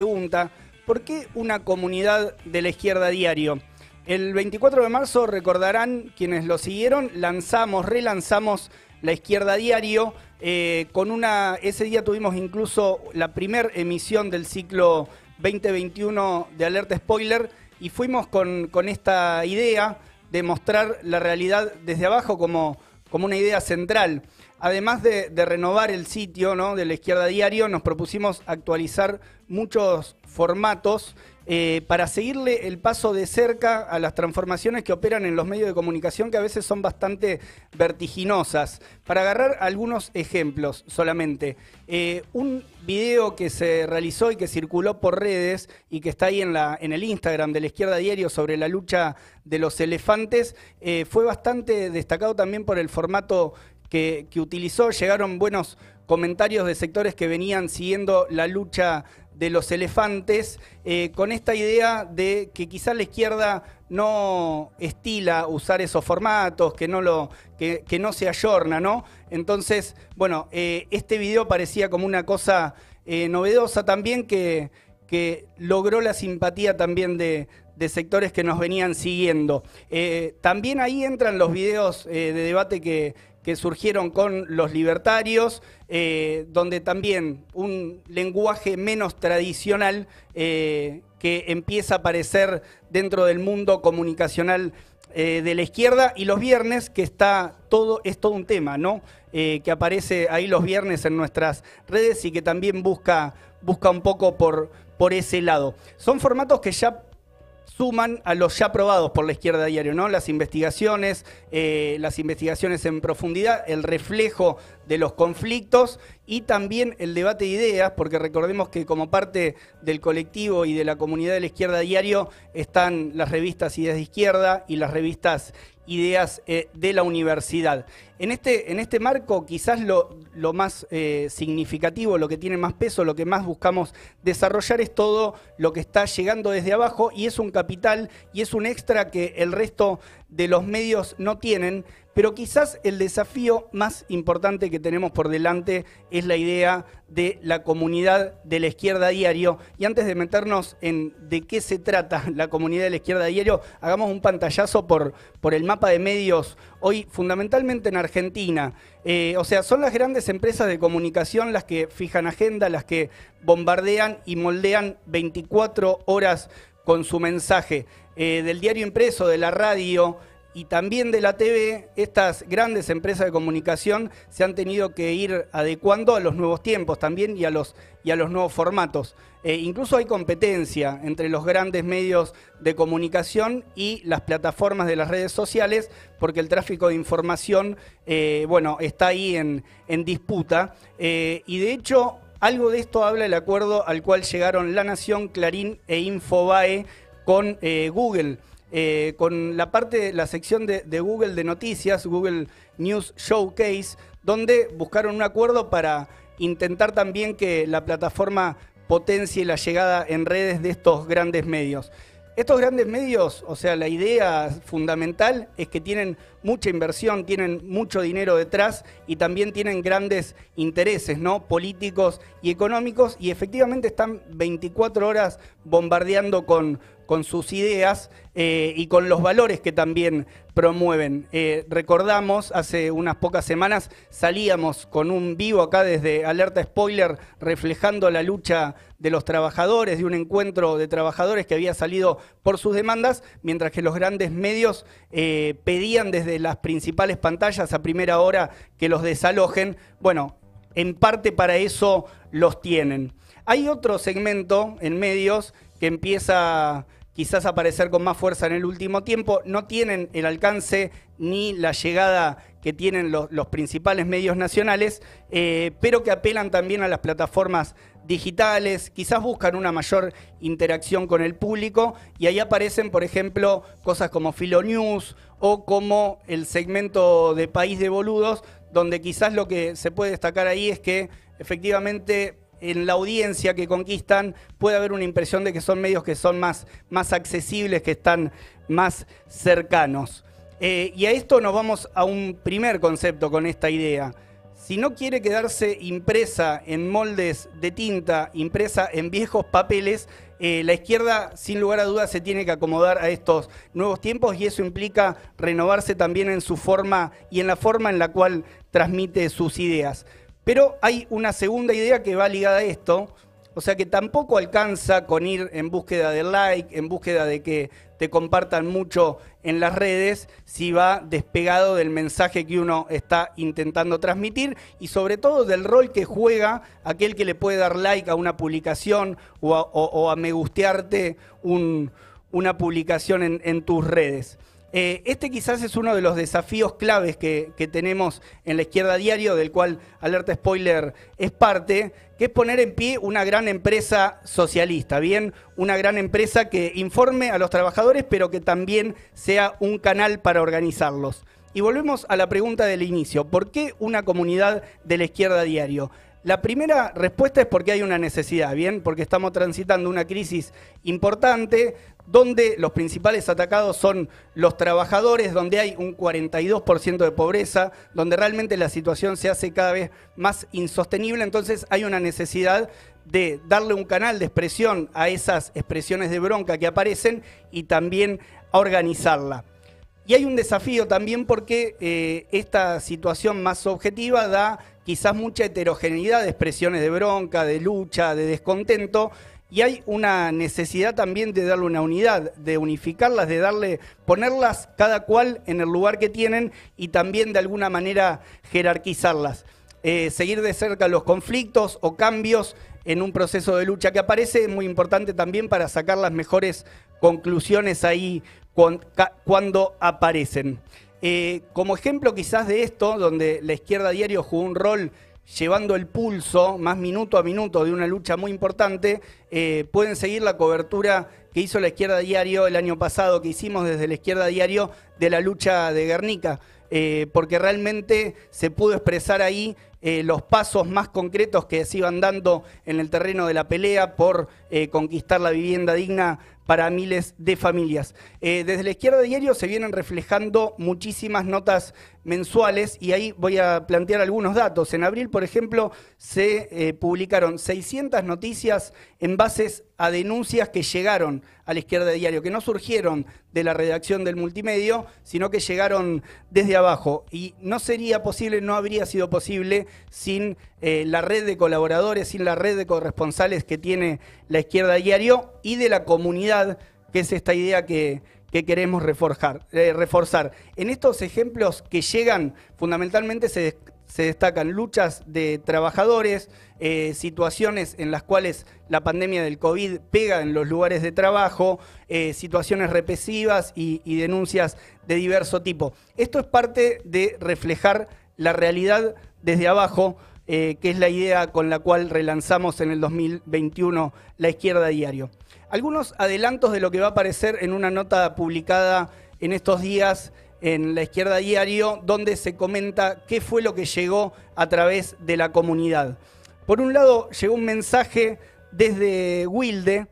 pregunta, ¿por qué una comunidad de la izquierda diario? El 24 de marzo, recordarán quienes lo siguieron, lanzamos, relanzamos la izquierda diario. Eh, con una, ese día tuvimos incluso la primera emisión del ciclo 2021 de Alerta Spoiler y fuimos con, con esta idea de mostrar la realidad desde abajo como como una idea central. Además de, renovar el sitio ¿no? de la izquierda diario, nos propusimos actualizar muchos formatos eh, para seguirle el paso de cerca a las transformaciones que operan en los medios de comunicación que a veces son bastante vertiginosas. Para agarrar algunos ejemplos solamente, eh, un video que se realizó y que circuló por redes y que está ahí en, el Instagram de la izquierda diario sobre la lucha de los elefantes, eh, fue bastante destacado también por el formato que, que utilizó. Llegaron buenos comentarios de sectores que venían siguiendo la lucha de los elefantes, eh, con esta idea de que quizá la izquierda no estila usar esos formatos, que no, lo, que, no se ayorna, ¿no? Entonces, bueno, eh, este video parecía como una cosa eh, novedosa también que, que logró la simpatía también de, sectores que nos venían siguiendo. también ahí entran los videos de debate que, que surgieron con los libertarios, eh, donde también un lenguaje menos tradicional eh, que empieza a aparecer dentro del mundo comunicacional eh, de la izquierda y los viernes, que está todo, es todo un tema, ¿no? que aparece ahí los viernes en nuestras redes y que también busca, busca un poco por, por ese lado. Son formatos que ya suman a los ya aprobados por la izquierda diario, ¿no? Las investigaciones, eh, las investigaciones en profundidad, el reflejo de los conflictos y también el debate de ideas, porque recordemos que como parte del colectivo y de la comunidad de la izquierda diario están las revistas Ideas de Izquierda y las revistas ideas eh, de la universidad. En este, en este marco, quizás lo, lo más eh, significativo, lo que tiene más peso, lo que más buscamos desarrollar es todo lo que está llegando desde abajo y es un capital y es un extra que el resto de los medios no tienen, pero quizás el desafío más importante que tenemos por delante es la idea de la comunidad de la izquierda diario. Y antes de meternos en de qué se trata la comunidad de la izquierda diario, hagamos un pantallazo por, por el mapa de medios hoy fundamentalmente en Argentina. Eh, o sea, son las grandes empresas de comunicación las que fijan agenda, las que bombardean y moldean 24 horas con su mensaje. Eh, del diario impreso, de la radio, y también de la TV, estas grandes empresas de comunicación se han tenido que ir adecuando a los nuevos tiempos también y a los, y a los nuevos formatos. Eh, incluso hay competencia entre los grandes medios de comunicación y las plataformas de las redes sociales, porque el tráfico de información, eh, bueno, está ahí en, disputa. Eh, y de hecho, algo de esto habla el acuerdo al cual llegaron La Nación, Clarín e Infobae con Google eh, con la parte, la sección de, Google de noticias, Google News Showcase, donde buscaron un acuerdo para intentar también que la plataforma potencie la llegada en redes de estos grandes medios. Estos grandes medios, o sea, la idea fundamental es que tienen mucha inversión, tienen mucho dinero detrás y también tienen grandes intereses, ¿no? Políticos y económicos y efectivamente están 24 horas bombardeando con, con sus ideas eh, y con los valores que también promueven. Eh, recordamos, hace unas pocas semanas salíamos con un vivo acá desde Alerta Spoiler reflejando la lucha de los trabajadores, de un encuentro de trabajadores que había salido por sus demandas, mientras que los grandes medios eh, pedían desde las principales pantallas a primera hora que los desalojen. Bueno, en parte para eso los tienen. Hay otro segmento en medios que empieza quizás aparecer con más fuerza en el último tiempo. No tienen el alcance ni la llegada que tienen los, principales medios nacionales, eh, pero que apelan también a las plataformas digitales, quizás buscan una mayor interacción con el público y ahí aparecen, por ejemplo, cosas como Filonews o como el segmento de País de Boludos, donde quizás lo que se puede destacar ahí es que efectivamente en la audiencia que conquistan puede haber una impresión de que son medios que son más, accesibles, que están más cercanos. Eh, y a esto nos vamos a un primer concepto con esta idea. Si no quiere quedarse impresa en moldes de tinta, impresa en viejos papeles, eh, la izquierda sin lugar a dudas se tiene que acomodar a estos nuevos tiempos y eso implica renovarse también en su forma y en la forma en la cual transmite sus ideas. Pero hay una segunda idea que va ligada a esto, o sea que tampoco alcanza con ir en búsqueda de like, en búsqueda de que te compartan mucho en las redes, si va despegado del mensaje que uno está intentando transmitir y sobre todo del rol que juega aquel que le puede dar like a una publicación o a, me gustearte una publicación en tus redes. Eh, este quizás es uno de los desafíos claves que, tenemos en la izquierda diario, del cual Alerta Spoiler es parte, que es poner en pie una gran empresa socialista, ¿bien? Una gran empresa que informe a los trabajadores, pero que también sea un canal para organizarlos. Y volvemos a la pregunta del inicio, ¿por qué una comunidad de la izquierda diario? La primera respuesta es porque hay una necesidad, ¿bien? Porque estamos transitando una crisis importante donde los principales atacados son los trabajadores, donde hay un 42% de pobreza, donde realmente la situación se hace cada vez más insostenible, entonces hay una necesidad de darle un canal de expresión a esas expresiones de bronca que aparecen y también organizarla. Y hay un desafío también porque eh, esta situación más objetiva da quizás mucha heterogeneidad de expresiones de bronca, de lucha, de descontento, y hay una necesidad también de darle una unidad, de unificarlas, de darle, ponerlas cada cual en el lugar que tienen y también de alguna manera jerarquizarlas. Eh, seguir de cerca los conflictos o cambios en un proceso de lucha que aparece es muy importante también para sacar las mejores conclusiones ahí cuando aparecen. Eh, como ejemplo quizás de esto, donde la izquierda diario jugó un rol llevando el pulso más minuto a minuto de una lucha muy importante, eh, pueden seguir la cobertura que hizo la izquierda diario el año pasado, que hicimos desde la izquierda diario de la lucha de Guernica, eh, porque realmente se pudo expresar ahí eh, los pasos más concretos que se iban dando en el terreno de la pelea por eh, conquistar la vivienda digna para miles de familias. Eh, desde la izquierda diario se vienen reflejando muchísimas notas mensuales y ahí voy a plantear algunos datos. En abril, por ejemplo, se publicaron 600 noticias en bases a denuncias que llegaron a la izquierda diario, que no surgieron de la redacción del multimedio, sino que llegaron desde abajo. Y no sería posible, no habría sido posible sin eh, la red de colaboradores, sin la red de corresponsales que tiene la izquierda diario y de la comunidad, que es esta idea que, queremos eh, reforzar. En estos ejemplos que llegan, fundamentalmente se, destacan luchas de trabajadores, eh, situaciones en las cuales la pandemia del COVID pega en los lugares de trabajo, situaciones represivas y, denuncias de diverso tipo. Esto es parte de reflejar la realidad desde abajo, eh, que es la idea con la cual relanzamos en el 2021 la izquierda diario. Algunos adelantos de lo que va a aparecer en una nota publicada en estos días en la izquierda diario, donde se comenta qué fue lo que llegó a través de la comunidad. Por un lado, llegó un mensaje desde Wilde,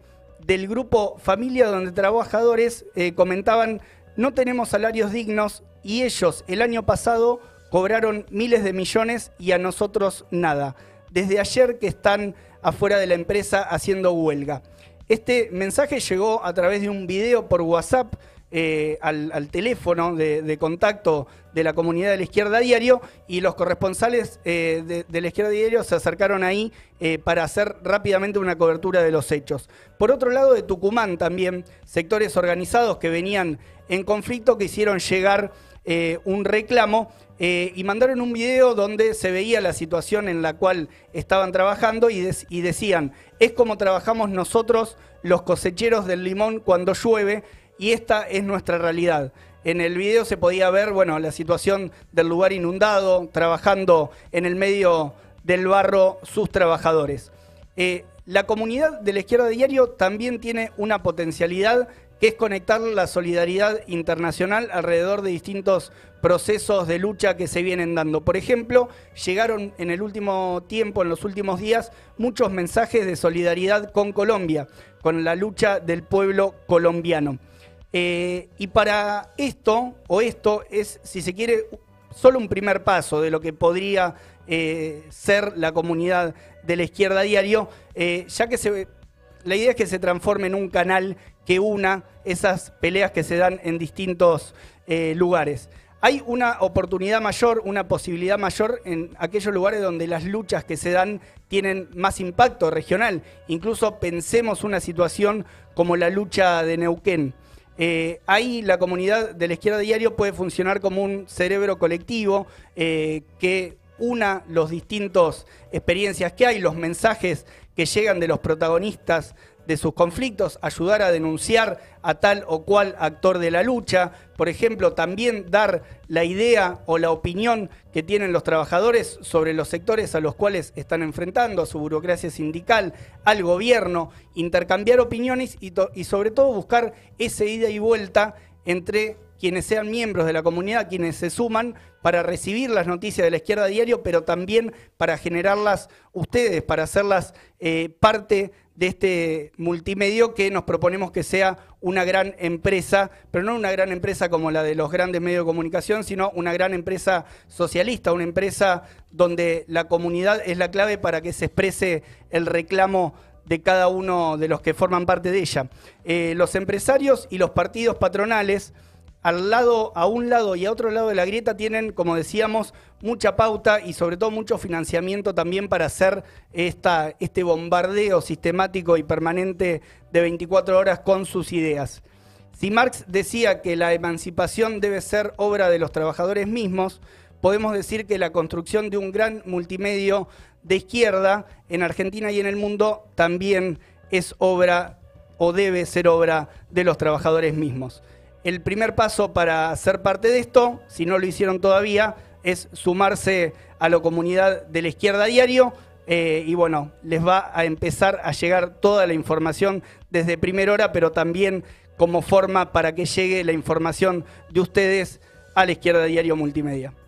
del grupo Familia, donde trabajadores eh, comentaban, no tenemos salarios dignos y ellos el año pasado cobraron miles de millones y a nosotros nada. Desde ayer que están afuera de la empresa haciendo huelga. Este mensaje llegó a través de un video por WhatsApp eh, al, teléfono de, contacto de la comunidad de la izquierda diario y los corresponsales eh, de, la izquierda diario se acercaron ahí eh, para hacer rápidamente una cobertura de los hechos. Por otro lado, de Tucumán también, sectores organizados que venían en conflicto que hicieron llegar eh, un reclamo eh, y mandaron un video donde se veía la situación en la cual estaban trabajando y, decían, es como trabajamos nosotros los cosecheros del limón cuando llueve y esta es nuestra realidad. En el video se podía ver, bueno, la situación del lugar inundado, trabajando en el medio del barro sus trabajadores. Eh, la comunidad de la izquierda diario también tiene una potencialidad que es conectar la solidaridad internacional alrededor de distintos procesos de lucha que se vienen dando. Por ejemplo, llegaron en el último tiempo, en los últimos días, muchos mensajes de solidaridad con Colombia, con la lucha del pueblo colombiano. Eh, y para esto, o esto es, si se quiere, solo un primer paso de lo que podría eh, ser la comunidad de la izquierda diario, eh, ya que se la idea es que se transforme en un canal que una esas peleas que se dan en distintos eh, lugares. Hay una oportunidad mayor, una posibilidad mayor en aquellos lugares donde las luchas que se dan tienen más impacto regional. Incluso pensemos una situación como la lucha de Neuquén. Eh, ahí la comunidad de la izquierda diario puede funcionar como un cerebro colectivo eh, que una los distintos experiencias que hay, los mensajes que llegan de los protagonistas de sus conflictos, ayudar a denunciar a tal o cual actor de la lucha, por ejemplo, también dar la idea o la opinión que tienen los trabajadores sobre los sectores a los cuales están enfrentando, a su burocracia sindical, al gobierno, intercambiar opiniones y, y sobre todo buscar ese ida y vuelta entre quienes sean miembros de la comunidad, quienes se suman, para recibir las noticias de la izquierda diario, pero también para generarlas ustedes, para hacerlas eh, parte de este multimedio que nos proponemos que sea una gran empresa, pero no una gran empresa como la de los grandes medios de comunicación, sino una gran empresa socialista, una empresa donde la comunidad es la clave para que se exprese el reclamo de cada uno de los que forman parte de ella. Eh, los empresarios y los partidos patronales al lado, a un lado y a otro lado de la grieta tienen, como decíamos, mucha pauta y sobre todo mucho financiamiento también para hacer este bombardeo sistemático y permanente de 24 horas con sus ideas. Si Marx decía que la emancipación debe ser obra de los trabajadores mismos, podemos decir que la construcción de un gran multimedio de izquierda en Argentina y en el mundo también es obra o debe ser obra de los trabajadores mismos el primer paso para ser parte de esto, si no lo hicieron todavía, es sumarse a la comunidad de la izquierda diario. Eh, y bueno, les va a empezar a llegar toda la información desde primera hora, pero también como forma para que llegue la información de ustedes a la izquierda diario multimedia.